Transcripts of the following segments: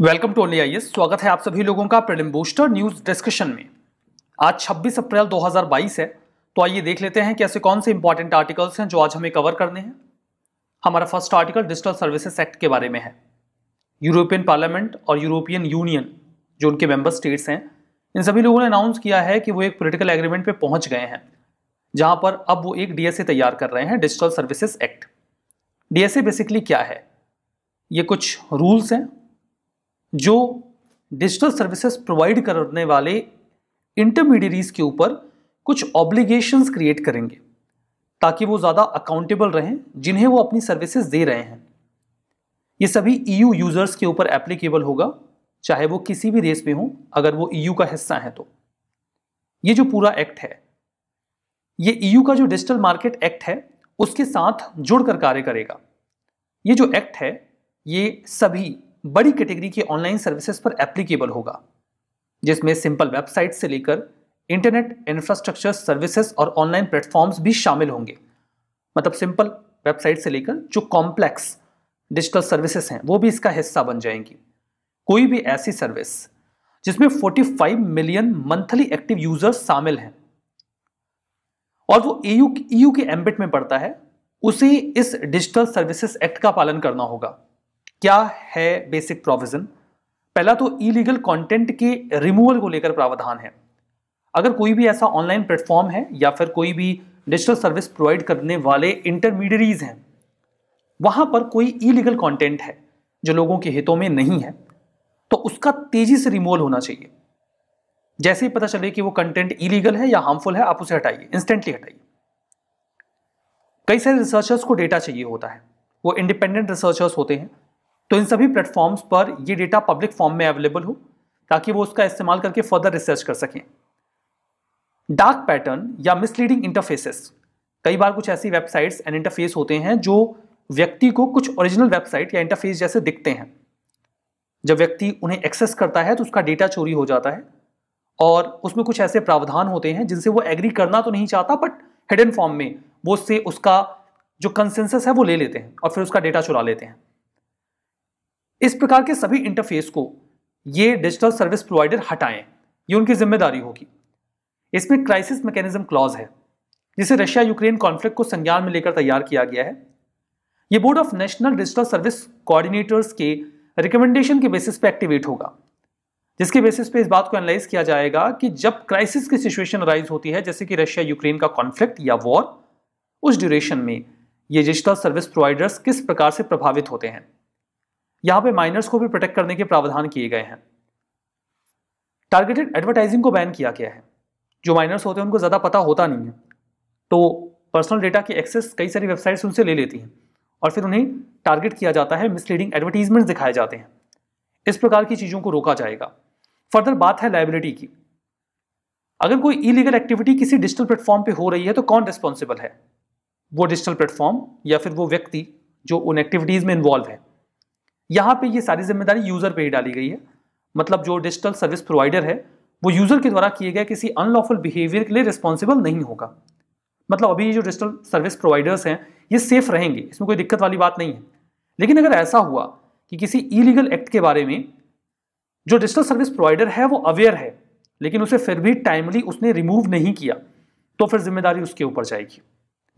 welcome to only I स्वागत है आप सभी लोगों का प्रिलिम बूस्टर न्यूज डिस्कशन में आज 26 अप्रैल 2022 है तो आइए देख लेते हैं कि ऐसे कौन से इंपॉर्टेंट आर्टिकल्स हैं जो आज हमें कवर करने हैं हमारा first article digital services act के बारे में है यूरोपियन पार्लियामेंट और यूरोपियन यूनियन जो उनके मेंबर स्टेट्स हैं इन सभी लोगों ने अनाउंस किया है कि वो एक पोलिटिकल एग्रीमेंट पर पहुंच गए हैं जहां पर अब वो एक डीएसए तैयार कर रहे हैं digital services act DSA basically क्या है ये कुछ रूल्स हैं जो डिजिटल सर्विसेज प्रोवाइड करने वाले इंटरमीडियरीज के ऊपर कुछ ऑब्लिगेशंस क्रिएट करेंगे ताकि वो ज़्यादा अकाउंटेबल रहें जिन्हें वो अपनी सर्विसेज दे रहे हैं ये सभी यू e यूज़र्स के ऊपर एप्लीकेबल होगा चाहे वो किसी भी देश में हो अगर वो यू e का हिस्सा है तो ये जो पूरा एक्ट है ये यू e का जो डिजिटल मार्केट एक्ट है उसके साथ जुड़कर कार्य करेगा ये जो एक्ट है ये सभी बड़ी कैटेगरी के ऑनलाइन सर्विसेज पर एप्लीकेबल होगा जिसमें सिंपल वेबसाइट से लेकर इंटरनेट इंफ्रास्ट्रक्चर सर्विसेज और ऑनलाइन प्लेटफॉर्म्स भी शामिल होंगे मतलब सिंपल वेबसाइट से लेकर जो कॉम्प्लेक्स डिजिटल सर्विसेज हैं वो भी इसका हिस्सा बन जाएंगी कोई भी ऐसी सर्विस जिसमें 45 मिलियन मंथली एक्टिव यूजर्स शामिल हैं और वो ईयू e ईयू e के एम्बिट में पड़ता है उसे इस डिजिटल सर्विसेज एक्ट का पालन करना होगा क्या है बेसिक प्रोविजन पहला तो इलीगल कंटेंट के रिमूवल को लेकर प्रावधान है अगर कोई भी ऐसा ऑनलाइन प्लेटफॉर्म है या फिर कोई भी डिजिटल सर्विस प्रोवाइड करने वाले इंटरमीडियरीज हैं वहां पर कोई इलीगल कंटेंट है जो लोगों के हितों में नहीं है तो उसका तेजी से रिमूवल होना चाहिए जैसे ही पता चले कि वो कंटेंट इलीगल है या हार्मफुल है आप उसे हटाइए इंस्टेंटली हटाइए कई सारे रिसर्चर्स को डेटा चाहिए होता है वो इंडिपेंडेंट रिसर्चर्स होते हैं तो इन सभी प्लेटफॉर्म्स पर ये डेटा पब्लिक फॉर्म में अवेलेबल हो ताकि वो उसका इस्तेमाल करके फर्दर रिसर्च कर सकें डार्क पैटर्न या मिसलीडिंग इंटरफेसेस कई बार कुछ ऐसी वेबसाइट्स एंड इंटरफेस होते हैं जो व्यक्ति को कुछ ओरिजिनल वेबसाइट या इंटरफेस जैसे दिखते हैं जब व्यक्ति उन्हें एक्सेस करता है तो उसका डेटा चोरी हो जाता है और उसमें कुछ ऐसे प्रावधान होते हैं जिनसे वो एग्री करना तो नहीं चाहता बट हिडन फॉर्म में वो उससे उसका जो कंसेंसस है वो ले लेते हैं और फिर उसका डेटा चुरा लेते हैं इस प्रकार के सभी इंटरफेस को ये डिजिटल सर्विस प्रोवाइडर हटाएं ये उनकी जिम्मेदारी होगी इसमें क्राइसिस मैकेनिज्म क्लॉज है जिसे रशिया यूक्रेन कॉन्फ्लिक्ट को संज्ञान में लेकर तैयार किया गया है ये board of national digital service coordinators के रिकमेंडेशन के बेसिस पे एक्टिवेट होगा जिसके बेसिस पे इस बात को एनालाइज किया जाएगा कि जब क्राइसिस की सिचुएशन राइज होती है जैसे कि रशिया यूक्रेन का कॉन्फ्लिक्ट या वॉर उस ड्यूरेशन में ये डिजिटल सर्विस प्रोवाइडर्स किस प्रकार से प्रभावित होते हैं यहाँ पे माइनर्स को भी प्रोटेक्ट करने के प्रावधान किए गए हैं टारगेटेड एडवर्टाइजिंग को बैन किया गया है जो माइनर्स होते हैं उनको ज़्यादा पता होता नहीं है तो पर्सनल डेटा की एक्सेस कई सारी वेबसाइट्स उनसे ले लेती हैं और फिर उन्हें टारगेट किया जाता है मिसलीडिंग एडवर्टीजमेंट दिखाए जाते हैं इस प्रकार की चीज़ों को रोका जाएगा फर्दर बात है लाइबिलिटी की अगर कोई इलीगल एक्टिविटी किसी डिजिटल प्लेटफॉर्म पे हो रही है तो कौन रिस्पॉन्सिबल है वो डिजिटल प्लेटफॉर्म या फिर वो व्यक्ति जो उन एक्टिविटीज़ में इन्वॉल्व है यहाँ पे ये सारी जिम्मेदारी यूजर पे ही डाली गई है मतलब जो डिजिटल सर्विस प्रोवाइडर है वो यूजर के द्वारा किए गए किसी अनलॉफुल बिहेवियर के लिए रिस्पॉन्सिबल नहीं होगा मतलब अभी ये जो डिजिटल सर्विस प्रोवाइडर्स हैं ये सेफ रहेंगे इसमें कोई दिक्कत वाली बात नहीं है लेकिन अगर ऐसा हुआ कि किसी इलीगल एक्ट के बारे में जो डिजिटल सर्विस प्रोवाइडर है वो अवेयर है लेकिन उसे फिर भी टाइमली उसने रिमूव नहीं किया तो फिर जिम्मेदारी उसके ऊपर जाएगी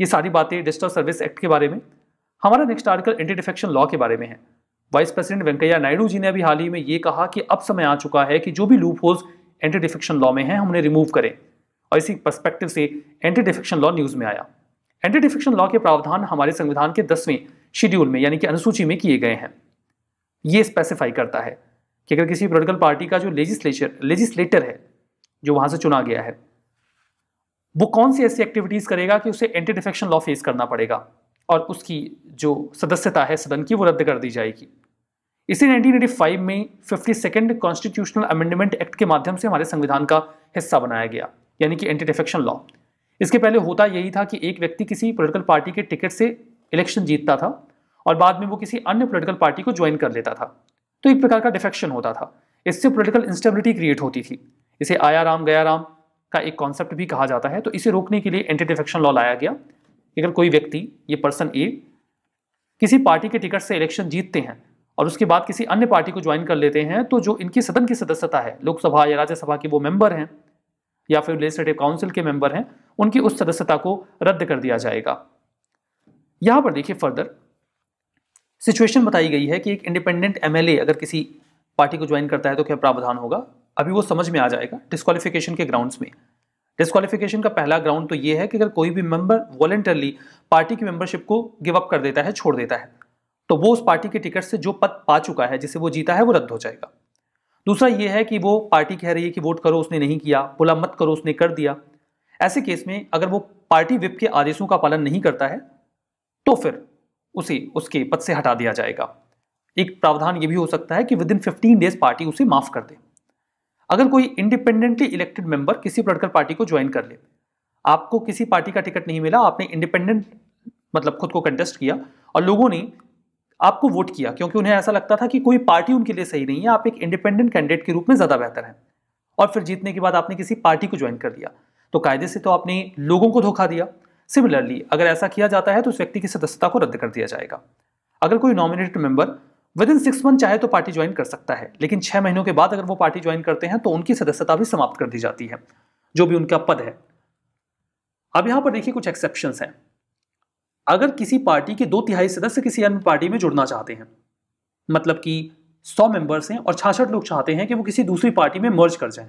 ये सारी बातें डिजिटल सर्विस एक्ट के बारे में हमारा next article anti defection law के बारे में है वाइस प्रेसिडेंट वेंकैया नायडू जी ने अभी हाल ही में ये कहा कि अब समय आ चुका है कि जो भी loopholes anti defection law में हैं हम उन्हें रिमूव करें और इसी परस्पेक्टिव से एंटी डिफेक्शन लॉ न्यूज़ में आया एंटी डिफेक्शन लॉ के प्रावधान हमारे संविधान के दसवें शेड्यूल में यानी कि अनुसूची में किए गए हैं ये स्पेसिफाई करता है कि अगर किसी पोलिटिकल पार्टी का जो लेजिस्लेचर लेजिस्लेटर है जो वहां से चुना गया है वो कौन सी ऐसी एक्टिविटीज करेगा कि उसे एंटी डिफेक्शन लॉ फेस करना पड़ेगा और उसकी जो सदस्यता है सदन की वो रद्द कर दी जाएगी इसी 1985 में fifty second constitutional amendment act के माध्यम से हमारे संविधान का हिस्सा बनाया गया यानी कि एंटी डिफेक्शन लॉ इसके पहले होता यही था कि एक व्यक्ति किसी पोलिटिकल पार्टी के टिकट से इलेक्शन जीतता था और बाद में वो किसी अन्य पोलिटिकल पार्टी को ज्वाइन कर लेता था तो एक प्रकार का डिफेक्शन होता था इससे पोलिटिकल इंस्टेबिलिटी क्रिएट होती थी इसे आया राम गया राम का एक कॉन्सेप्ट भी कहा जाता है तो इसे रोकने के लिए एंटी डिफेक्शन लॉ लाया गया अगर कोई व्यक्ति ये पर्सन ए किसी पार्टी के टिकट से इलेक्शन जीतते हैं और उसके बाद किसी अन्य पार्टी को ज्वाइन कर लेते हैं तो जो इनकी सदन की सदस्यता है लोकसभा या राज्यसभा के वो मेंबर हैं या फिर लेजिस्लेटिव काउंसिल के मेंबर हैं उनकी उस सदस्यता को रद्द कर दिया जाएगा यहाँ पर देखिए फर्दर सिचुएशन बताई गई है कि एक इंडिपेंडेंट एमएलए अगर किसी पार्टी को ज्वाइन करता है तो क्या प्रावधान होगा अभी वो समझ में आ जाएगा डिस्कालिफिकेशन के ग्राउंड्स में डिस्कालिफिकेशन का पहला ग्राउंड तो ये है कि अगर कोई भी मेंबर वॉलेंटरली पार्टी की मेंबरशिप को गिव अप कर देता है छोड़ देता है तो वो उस पार्टी के टिकट से जो पद पा चुका है जिसे वो जीता है वो रद्द हो जाएगा दूसरा ये है कि वो पार्टी कह रही है कि वोट करो उसने नहीं किया बोला मत करो उसने कर दिया ऐसे केस में अगर वो पार्टी विप के आदेशों का पालन नहीं करता है तो फिर उसे उसके पद से हटा दिया जाएगा एक प्रावधान ये भी हो सकता है कि within fifteen days party उसे माफ कर दे अगर कोई इंडिपेंडेंटली इलेक्टेड मेंबर किसी पोलिटिकल पार्टी को ज्वाइन कर ले आपको किसी पार्टी का टिकट नहीं मिला आपने इंडिपेंडेंट मतलब खुद को कंटेस्ट किया और लोगों ने आपको वोट किया क्योंकि उन्हें ऐसा लगता था कि कोई पार्टी उनके लिए सही नहीं है आप एक इंडिपेंडेंट कैंडिडेट के रूप में ज़्यादा बेहतर हैं और फिर जीतने के बाद आपने किसी पार्टी को ज्वाइन कर दिया तो कायदे से तो आपने लोगों को धोखा दिया सिमिलरली अगर ऐसा किया जाता है तो उस व्यक्ति की सदस्यता को रद्द कर दिया जाएगा अगर कोई nominated member within six month चाहे तो पार्टी ज्वाइन कर सकता है लेकिन छह महीनों के बाद अगर वो पार्टी ज्वाइन करते हैं तो उनकी सदस्यता भी समाप्त कर दी जाती है जो भी उनका पद है अब यहां पर देखिए कुछ एक्सेप्शन हैं अगर किसी पार्टी के दो तिहाई सदस्य किसी अन्य पार्टी में जुड़ना चाहते हैं मतलब कि सौ मेंबर्स हैं और छाछठ लोग चाहते हैं कि वो किसी दूसरी पार्टी में मर्ज कर जाएं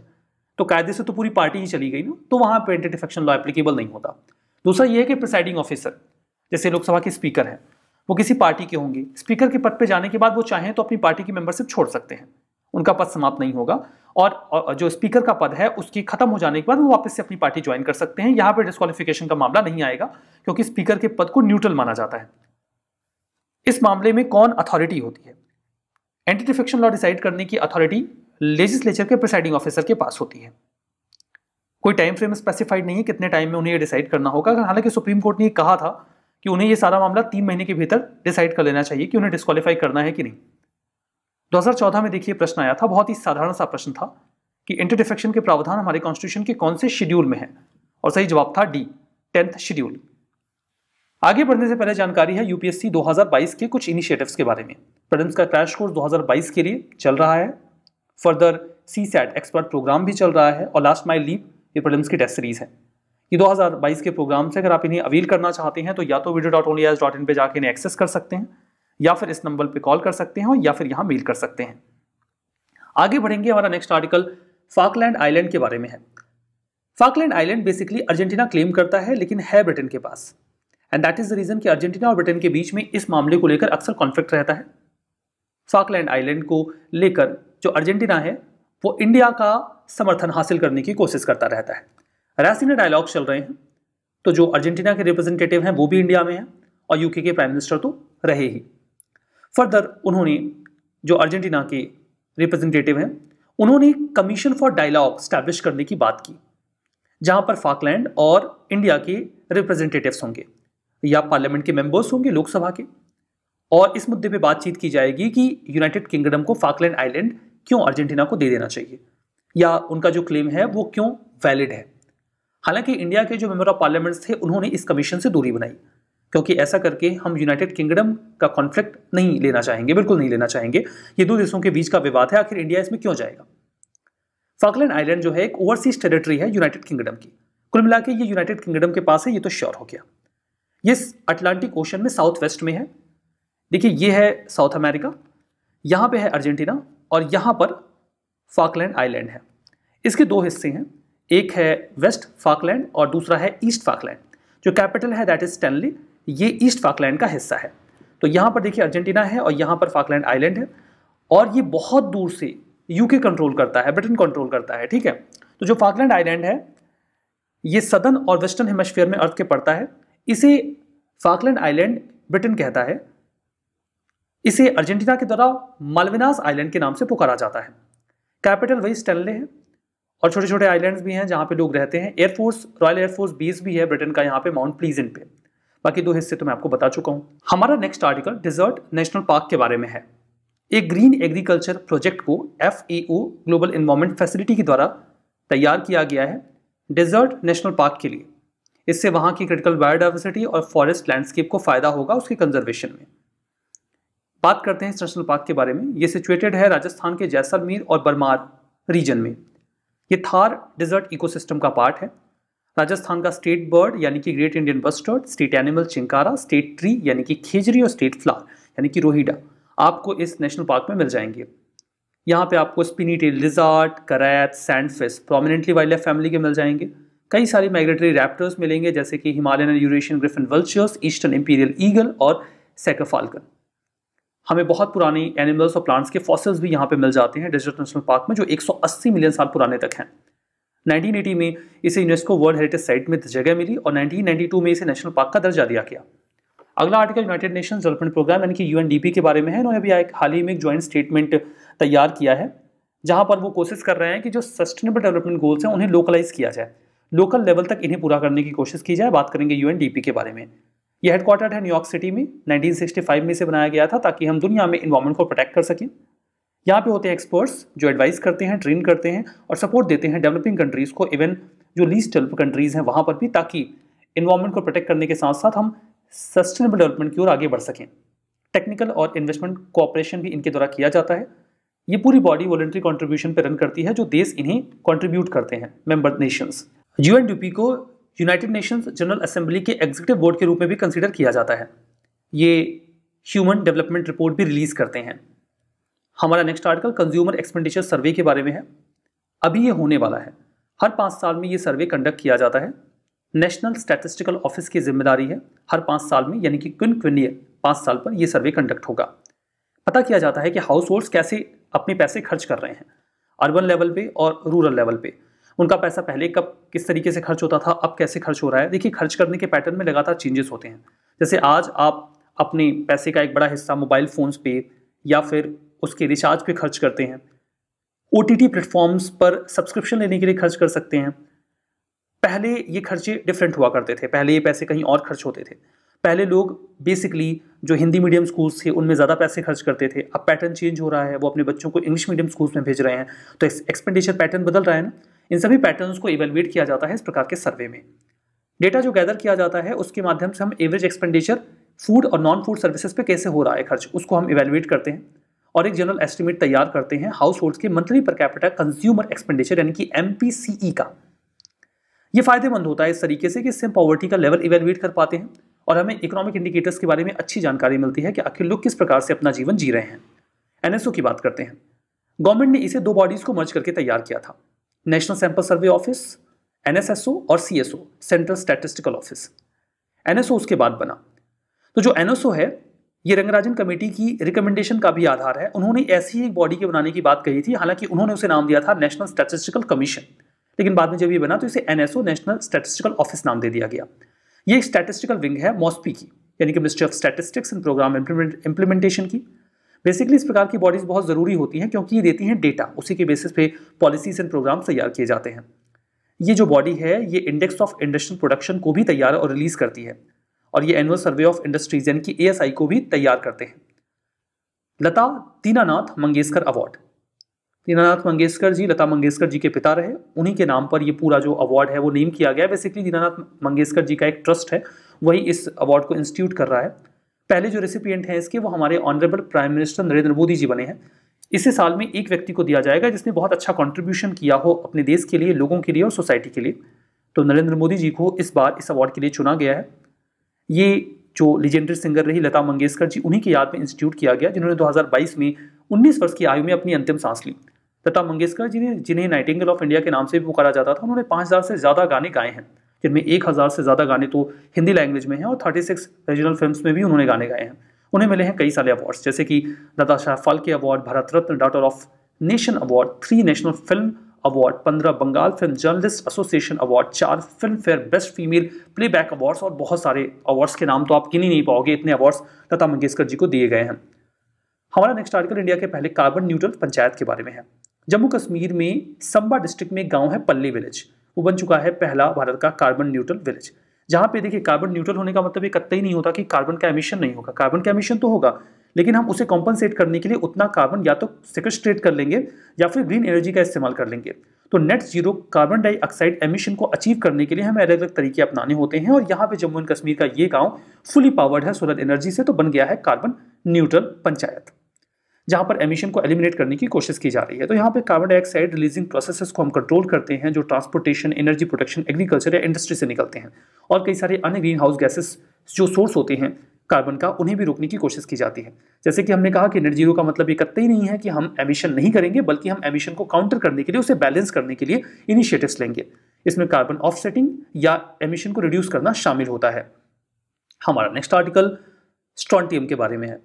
तो कायदे से तो पूरी पार्टी ही चली गई ना तो वहां पर एंटिटिफेक्शन लॉ एप्लीकेबल नहीं होता दूसरा यह है कि प्रिसाइडिंग ऑफिसर जैसे लोकसभा के स्पीकर हैं वो किसी पार्टी के होंगे स्पीकर के पद पर जाने के बाद वो चाहें तो अपनी पार्टी की मेंबरशिप छोड़ सकते हैं उनका पद समाप्त नहीं होगा और जो स्पीकर का पद है उसकी खत्म हो जाने के बाद वो वापस से अपनी पार्टी ज्वाइन कर सकते हैं यहाँ पर डिस्कालिफिकेशन का मामला नहीं आएगा क्योंकि स्पीकर के पद को न्यूट्रल माना जाता है इस मामले में कौन अथॉरिटी होती है एंटी डिफेक्शन लॉ डिसाइड करने की अथॉरिटी लेजिस्लेचर के प्रिसाइडिंग ऑफिसर के पास होती है कोई टाइम फ्रेम स्पेसिफाइड नहीं है कितने टाइम में उन्हें यह डिसाइड करना होगा हालांकि सुप्रीम कोर्ट ने कहा था कि उन्हें ये सारा मामला तीन महीने के भीतर डिसाइड कर लेना चाहिए कि उन्हें डिस्कालीफाई करना है कि नहीं 2014 में देखिए प्रश्न आया था बहुत ही साधारण सा प्रश्न था कि इंटर डिफेक्शन के प्रावधान हमारे कॉन्स्टिट्यूशन के कौन से शेड्यूल में है और सही जवाब था डी टेंथ शेड्यूल आगे बढ़ने से पहले जानकारी है यूपीएससी 2022 के कुछ इनिशिएटिव्स के बारे में प्रेडम्स का क्रैश कोर्स 2022 के लिए चल रहा है further CSAT expert program भी चल रहा है और लास्ट माइल लीप ये प्रेडम्स की टेस्ट सीरीज है कि 2022 के प्रोग्राम से अगर आप इन्हें अवील करना चाहते हैं तो या तो video dot only S dot in पर जाकर इन्हें एक्सेस कर सकते हैं या फिर इस नंबर पर कॉल कर सकते हैं या फिर यहाँ मेल कर सकते हैं आगे बढ़ेंगे हमारा नेक्स्ट आर्टिकल फाकलैंड आइलैंड के बारे में है Falkland island basically Argentina claim करता है लेकिन है ब्रिटेन के पास and that is the reason कि अर्जेंटीना और ब्रिटेन के बीच में इस मामले को लेकर अक्सर कॉन्फ्लिक्ट रहता है फाकलैंड आइलैंड को लेकर जो अर्जेंटीना है वो इंडिया का समर्थन हासिल करने की कोशिश करता रहता है रासीना डायलॉग चल रहे हैं तो जो अर्जेंटीना के रिप्रेजेंटेटिव हैं वो भी इंडिया में हैं और यूके के प्राइम मिनिस्टर तो रहे ही फर्दर उन्होंने जो अर्जेंटीना के रिप्रेजेंटेटिव हैं उन्होंने कमीशन फॉर डायलॉग स्टैब्लिश करने की बात की जहां पर फाकलैंड और इंडिया के रिप्रेजेंटेटिव्स होंगे या पार्लियामेंट के मेंबर्स होंगे लोकसभा के और इस मुद्दे पे बातचीत की जाएगी कि यूनाइटेड किंगडम को फाकलैंड आइलैंड क्यों अर्जेंटीना को दे देना चाहिए या उनका जो क्लेम है वो क्यों वैलिड है हालांकि इंडिया के जो मेंबर ऑफ पार्लियामेंट थे उन्होंने इस कमीशन से दूरी बनाई क्योंकि ऐसा करके हम यूनाइटेड किंगडम का कॉन्फ्लिक्ट नहीं लेना चाहेंगे बिल्कुल नहीं लेना चाहेंगे ये दो देशों के बीच का विवाद है आखिर इंडिया इसमें क्यों जाएगा फाकलैंड आइलैंड जो है एक ओवरसीज टेरिटरी है यूनाइटेड किंगडम की कुल मिला ये यूनाइटेड किंगडम के पास है ये तो श्योर हो गया ये अटलांटिक ओशन में साउथ वेस्ट में है देखिए ये है साउथ अमेरिका यहाँ पे है अर्जेंटीना और यहाँ पर फाकलैंड आइलैंड है इसके दो हिस्से हैं एक है वेस्ट फाकलैंड और दूसरा है ईस्ट फाकलैंड जो कैपिटल है दैट इज स्टैनली ये ईस्ट फाकलैंड का हिस्सा है तो यहाँ पर देखिए अर्जेंटीना है और यहाँ पर फाकलैंड आइलैंड है और ये बहुत दूर से यूके कंट्रोल करता है ब्रिटेन कंट्रोल करता है ठीक है तो जो फाकलैंड आइलैंड है ये सदन और वेस्टर्न हेमस्फेयर में अर्थ के पड़ता है इसे फाकलैंड आइलैंड ब्रिटेन कहता है इसे अर्जेंटीना के द्वारा मालविनास आइलैंड के नाम से पुकारा जाता है कैपिटल वही स्टैनले है और छोटे छोटे आइलैंड्स भी हैं जहाँ पे लोग रहते हैं एयरफोर्स रॉयल एयरफोर्स बेस भी है ब्रिटेन का यहाँ पे माउंट प्लीजन पे बाकी दो हिस्से तो मैं आपको बता चुका हूँ हमारा next article desert national park के बारे में है एक ग्रीन एग्रीकल्चर प्रोजेक्ट को एफ ग्लोबल इन्वायरमेंट फैसिलिटी के द्वारा तैयार किया गया है डिजर्ट नेशनल पार्क के लिए इससे वहाँ की क्रिटिकल बायोडाइवर्सिटी और फॉरेस्ट लैंडस्केप को फ़ायदा होगा उसके कंजर्वेशन में बात करते हैं इस नेशनल पार्क के बारे में ये सिचुएटेड है राजस्थान के जैसलमेर और बरमार रीजन में ये थार डिजर्ट इकोसिस्टम का पार्ट है राजस्थान का स्टेट बर्ड यानी कि great Indian bustard state animal chinkara state tree यानी कि खेजरी और स्टेट फ्लावर यानी कि रोहिडा आपको इस नेशनल पार्क में मिल जाएंगे यहाँ पे आपको स्पिनी टेल लिजार्ट करैत sandfish prominently wildlife family के मिल जाएंगे कई सारे माइग्रेटरी रैप्टर्स मिलेंगे जैसे कि Himalayan Eurasian griffin vultures eastern imperial eagle और सेकाफाल्कन हमें बहुत पुरानी एनिमल्स और प्लांट्स के फॉसिल्स भी यहाँ पे मिल जाते हैं डेजर्ट नेशनल पार्क में जो 180 मिलियन साल पुराने तक हैं 1980 में इसे यूनेस्को वर्ल्ड हेरिटेज साइट में जगह मिली और 1992 में इसे नेशनल पार्क का दर्जा दिया गया अगला article United Nation development programme यानी कि यू के बारे में है इन्होंने अभी हाल ही में एक ज्वाइंट स्टेटमेंट तैयार किया है जहाँ पर वो कोशिश कर रहे हैं कि जो सस्टेनेबल डेवलपमेंट गोल्स हैं उन्हें लोकलाइज किया जाए लोकल लेवल तक इन्हें पूरा करने की कोशिश की जाए बात करेंगे यू के बारे में ये हेडक्वार्टर है न्यूयॉर्क सिटी में 1965 में इसे बनाया गया था ताकि हम दुनिया में इन्वायरमेंट को प्रोटेक्ट कर सकें यहाँ पे होते हैं एक्सपर्ट्स जो एडवाइस करते हैं ट्रेन करते हैं और सपोर्ट देते हैं डेवलपिंग कंट्रीज़ को इवन जो लीस्ट डेवलप कंट्रीज़ हैं वहाँ पर भी ताकि इन्वायरमेंट को प्रोटेक्ट करने के साथ साथ हम सस्टेनेबल डेवलपमेंट की ओर आगे बढ़ सकें टेक्निकल और इन्वेस्टमेंट कोऑपरेशन भी इनके द्वारा किया जाता है ये पूरी बॉडी वॉलेंट्री कॉन्ट्रीब्यूशन पर रन करती है जो देश इन्हें कॉन्ट्रीब्यूट करते हैं मेम्बर नेशंस यू को यूनाइटेड नेशंस जनरल असेंबली के एग्जीक्यूटिव बोर्ड के रूप में भी कंसिडर किया जाता है ये ह्यूमन डेवलपमेंट रिपोर्ट भी रिलीज़ करते हैं हमारा next article consumer expenditure survey के बारे में है अभी ये होने वाला है हर पाँच साल में ये सर्वे कंडक्ट किया जाता है नेशनल स्टैटिस्टिकल ऑफिस की जिम्मेदारी है हर पाँच साल में यानी कि क्विन क्विन पाँच साल पर यह सर्वे कंडक्ट होगा पता किया जाता है कि हाउस होल्ड्स कैसे अपने पैसे खर्च कर रहे हैं अर्बन लेवल पे और रूरल लेवल पे उनका पैसा पहले कब किस तरीके से खर्च होता था अब कैसे खर्च हो रहा है देखिए खर्च करने के पैटर्न में लगातार चेंजेस होते हैं जैसे आज आप अपने पैसे का एक बड़ा हिस्सा मोबाइल फ़ोन्स पे या फिर उसके रिचार्ज पे खर्च करते हैं ओ टी प्लेटफॉर्म्स पर सब्सक्रिप्शन लेने के लिए खर्च कर सकते हैं पहले ये खर्चे डिफरेंट हुआ करते थे पहले ये पैसे कहीं और खर्च होते थे पहले लोग बेसिकली जो हिंदी मीडियम स्कूल्स थे उनमें ज़्यादा पैसे खर्च करते थे अब पैटर्न चेंज हो रहा है वो अपने बच्चों को इंग्लिश मीडियम स्कूल्स में भेज रहे हैं तो एक्सपेंडिचर पैटर्न बदल रहा है ना इन सभी पैटर्न्स को इवेलुएट किया जाता है इस प्रकार के सर्वे में डेटा जो गैदर किया जाता है उसके माध्यम से हम एवरेज एक्सपेंडिचर फूड और नॉन फूड सर्विसेज पे कैसे हो रहा है खर्च उसको हम इवेलुएट करते हैं और एक जनरल एस्टिमेट तैयार करते हैं हाउस होल्ड के monthly per capita consumer expenditure यानी कि एम e का ये फायदेमंद होता है इस तरीके से कि इससे हम पॉवर्टी का लेवल इवेलुएट कर पाते हैं और हमें इकोनॉमिक इंडिकेटर्स के बारे में अच्छी जानकारी मिलती है कि आखिर लोग किस प्रकार से अपना जीवन जी रहे हैं एनएसओ की बात करते हैं गवर्नमेंट ने इसे दो बॉडीज़ को मर्ज करके तैयार किया था National Sample Survey Office N और C Central Statistical Office N उसके बाद बना तो जो एन है ये रंगराजन कमेटी की रिकमेंडेशन का भी आधार है उन्होंने ऐसी ही एक बॉडी के बनाने की बात कही थी हालांकि उन्होंने उसे नाम दिया था नेशनल स्टैटिस्टिकल कमीशन लेकिन बाद में जब ये बना तो इसे एनएसओ नेशनल स्टैटिस्टिकल ऑफिस नाम दे दिया गया ये स्टैटिस्टिकल विंग है मॉस्पी की यानी कि Ministry of Statistics and Programme Implementation की बेसिकली इस प्रकार की बॉडीज़ बहुत ज़रूरी होती हैं क्योंकि ये देती हैं डेटा उसी के बेसिस पे पॉलिसीज एंड प्रोग्राम तैयार किए जाते हैं ये जो बॉडी है ये इंडेक्स ऑफ इंडस्ट्रियल प्रोडक्शन को भी तैयार और रिलीज़ करती है और ये एनुअल सर्वे ऑफ इंडस्ट्रीज यानी कि ए को भी तैयार करते हैं लता दीनानाथ मंगेशकर अवार्ड दीनानाथ मंगेशकर जी लता मंगेशकर जी के पिता रहे उन्हीं के नाम पर ये पूरा जो अवार्ड है वो नेम किया गया है बेसिकली दीनानाथ मंगेशकर जी का एक ट्रस्ट है वही इस अवार्ड को इंस्टीट्यूट कर रहा है पहले जो रेसिपियंट हैं इसके वो हमारे honourable Prime Minister Narendra Modi ji बने हैं इसी साल में एक व्यक्ति को दिया जाएगा जिसने बहुत अच्छा कॉन्ट्रीब्यूशन किया हो अपने देश के लिए लोगों के लिए और सोसाइटी के लिए तो नरेंद्र मोदी जी को इस बार इस अवार्ड के लिए चुना गया है ये जो लीजेंडरी सिंगर रही लता मंगेशकर जी उन्हीं की याद में इंस्टीट्यूट किया गया जिन्होंने 2022 में 19 वर्ष की आयु में अपनी अंतिम सांस ली लता मंगेशकर जी ने जिन्हें नाइटिंगल ऑफ इंडिया के नाम से भी पुकारा जाता था उन्होंने पाँच हज़ार से ज़्यादा गाने गाए हैं जिनमें एक हज़ार से ज़्यादा गाने तो हिंदी लैंग्वेज में हैं और थर्टी सिक्स रीजनल फिल्म में भी उन्होंने गाने गाए हैं उन्हें मिले हैं कई सारे अवार्ड्स जैसे कि Dada Shah Phalke award Bharat Ratna daughter of nation award three national film award पंद्रह Bengal film journalist association award चार Filmfare best female playback awards और बहुत सारे अवार्ड्स के नाम तो आप गिन ही नहीं पाओगे इतने अवार्ड्स लता मंगेशकर जी को दिए गए हैं हमारा नेक्स्ट आर्टिकल इंडिया के पहले कार्बन न्यूट्रल पंचायत के बारे में है जम्मू कश्मीर में संबा डिस्ट्रिक्ट में गाँव है पल्ली विलेज वो बन चुका है पहला भारत का कार्बन न्यूट्रल विलेज जहाँ पे देखिए कार्बन न्यूट्रल होने का मतलब ये कत्ता ही नहीं होता कि कार्बन का एमिशन नहीं होगा कार्बन का एमिशन तो होगा लेकिन हम उसे कॉम्पनसेट करने के लिए उतना कार्बन या तो सेक्रेस्ट्रेट कर लेंगे या फिर ग्रीन एनर्जी का इस्तेमाल कर लेंगे तो net zero carbon dioxide emission को अचीव करने के लिए हमें अलग अलग तरीके अपनाने होते हैं और यहाँ पे जम्मू एंड कश्मीर का ये गाँव फुली पावर्ड है सोलर एनर्जी से तो बन गया है कार्बन न्यूट्रल पंचायत जहाँ पर एमिशन को एलिमिनेट करने की कोशिश की जा रही है तो यहाँ पे कार्बन डाइऑक्साइड रिलीजिंग प्रोसेसेस को हम कंट्रोल करते हैं जो ट्रांसपोर्टेशन एनर्जी प्रोडक्शन एग्रीकल्चर या इंडस्ट्री से निकलते हैं और कई सारे अन्य ग्रीन हाउस गैसेस जो सोर्स होते हैं कार्बन का उन्हें भी रोकने की कोशिश की जाती है जैसे कि हमने कहा कि नेट जीरो का मतलब ये कत्ते ही नहीं है कि हम एमिशन नहीं करेंगे बल्कि हम एमिशन को काउंटर करने के लिए उसे बैलेंस करने के लिए इनिशिएटिव्स लेंगे इसमें कार्बन ऑफसेटिंग या एमिशन को रिड्यूस करना शामिल होता है हमारा नेक्स्ट आर्टिकल स्ट्रॉन्टियम के बारे में है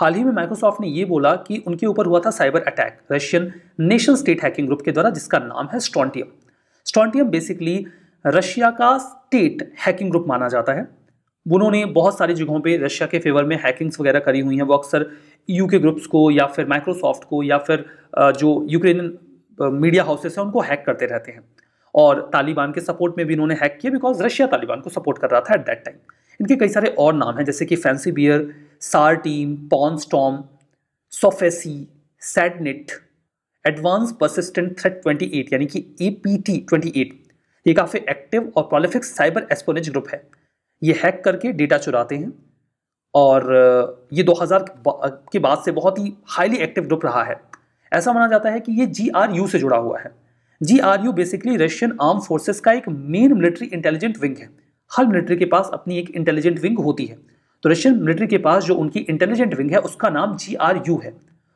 हाल ही में माइक्रोसॉफ्ट ने यह बोला कि उनके ऊपर हुआ था cyber attack Russian nation state hacking group के द्वारा जिसका नाम है स्ट्रॉन्टियम स्ट्रॉन्टियम बेसिकली रशिया का स्टेट हैकिंग ग्रुप माना जाता है उन्होंने बहुत सारी जगहों पे रशिया के फेवर में हैकिंग्स वगैरह करी हुई हैं वो अक्सर यू के ग्रुप्स को या फिर माइक्रोसॉफ्ट को या फिर जो यूक्रेनियन मीडिया हाउसेस हैं उनको हैक करते रहते हैं और तालिबान के सपोर्ट में भी इन्होंने हैक किया बिकॉज रशिया तालिबान को सपोर्ट कर रहा था एट दैट टाइम इनके कई सारे और नाम हैं जैसे कि Fancy Bear Tsar Team Pawn Storm Sofacy Sednit advanced persistent threat 28 यानी कि ए पी टी ट्वेंटी ये काफ़ी एक्टिव और प्रोलिफिक साइबर एस्पोनेज ग्रुप है ये हैक करके डेटा चुराते हैं और ये 2000 के बाद से बहुत ही हाईली एक्टिव ग्रुप रहा है ऐसा माना जाता है कि ये जी आर यू से जुड़ा हुआ है G R U basically Russian arm forces का एक मेन मिलिट्री इंटेलिजेंट विंग है हर मिलिट्री के पास अपनी एक इंटेलिजेंट विंग होती है तो रशियन मिलिट्री के पास जो उनकी इंटेलिजेंट विंग है उसका नाम जी आर यू है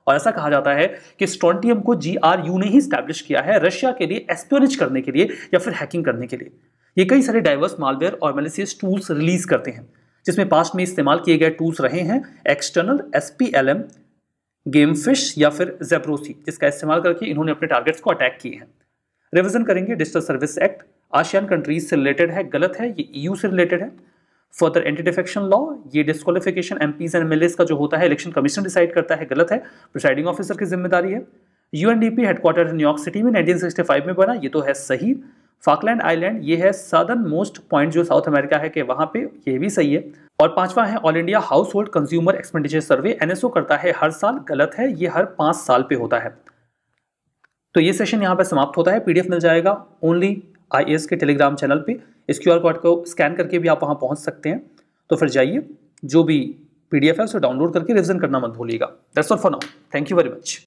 और ऐसा कहा जाता है कि स्ट्रॉन्टियम को जी आर यू ने ही स्टैब्लिश किया है रशिया के लिए एस्प्योरेज करने के लिए या फिर हैकिंग करने के लिए ये कई सारे डाइवर्स मालवेयर और मेलिसियस टूल्स रिलीज करते हैं जिसमें पास्ट में इस्तेमाल किए गए टूल्स रहे हैं external S P L M game fish या फिर जेप्रोसी जिसका इस्तेमाल करके इन्होंने अपने टारगेट्स को अटैक किए हैं रिविजन करेंगे डिजिटल सर्विस एक्ट आशियान कंट्रीज से रिलेटेड है गलत है ये ईयू e से रिलेटेड है फर्दर एंटी डिफेक्शन लॉ ये disqualification MPs and M का जो होता है इलेक्शन कमीशन डिसाइड करता है गलत है प्रिसाइडिंग ऑफिसर की जिम्मेदारी है U P headquarter New York city में फाइव में बना ये तो है सही फाकलैंड आइलैंड ये है सदर्न मोस्ट पॉइंट जो साउथ अमेरिका है कि वहाँ पे ये भी सही है और पांचवा है All India household consumer expenditure survey NSO करता है हर साल गलत है ये हर पाँच साल पे होता है तो ये सेशन यहाँ पे समाप्त होता है पीडीएफ मिल जाएगा ओनली आई के टेलीग्राम चैनल पे इस क्यू कोड को स्कैन करके भी आप वहाँ पहुँच सकते हैं तो फिर जाइए जो भी पी है उसे डाउनलोड करके रिविजन करना मत भूलिएगा that's all for now thank you very much